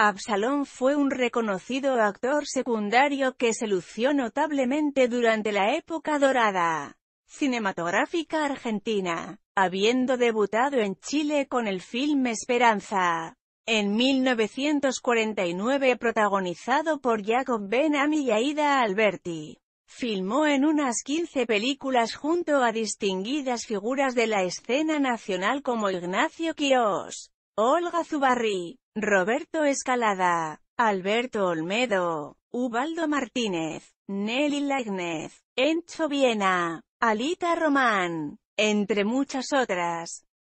Absalón fue un reconocido actor secundario que se lució notablemente durante la época dorada cinematográfica argentina, habiendo debutado en Chile con el film Esperanza. En 1949 protagonizado por Jacob Benami y Aida Alberti. Filmó en unas 15 películas junto a distinguidas figuras de la escena nacional como Ignacio Quirós, Olga Zubarri, Roberto Escalada, Alberto Olmedo, Ubaldo Martínez, Nelly Lagnez, Encho Viena, Alita Román, entre muchas otras.